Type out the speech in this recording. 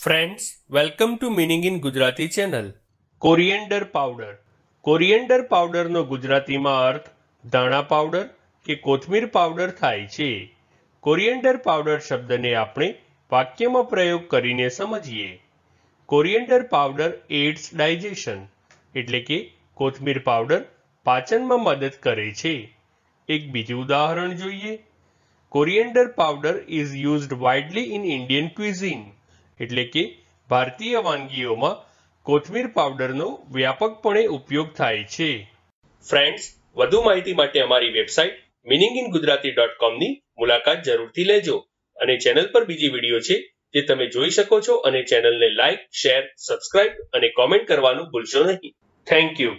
friends welcome to meaning in Gujarati channel coriander powder coriander પાવડરનો ગુજરાતીમાં અર્થ ધાણા પાવડર કે કોથમીર પાવડર થાય છે કોરિએન્ડર પાવડર શબ્દને આપણે વાક્યમાં પ્રયોગ કરીને સમજીએ કોરિએન્ડર પાવડર એડ્સ ડાયજેશન એટલે કે કોથમીર પાવડર પાચનમાં મદદ કરે છે એક બીજું ઉદાહરણ જોઈએ coriander powder is used widely in Indian cuisine એટલે કે ભારતીય વાનગીઓમાં કોથમીર પાવડરનો વ્યાપકપણે ઉપયોગ થાય છે ફ્રેન્ડ્સ વધુ માહિતી માટે અમારી website meaning in Gujarati dot કોમની મુલાકાત જરૂરથી લેજો અને ચેનલ પર બીજી વિડીયો છે જે તમે જોઈ શકો છો અને ચેનલને લાઇક શેર સબસ્ક્રાઇબ અને કોમેન્ટ કરવાનું ભૂલશો નહીં થેન્ક યુ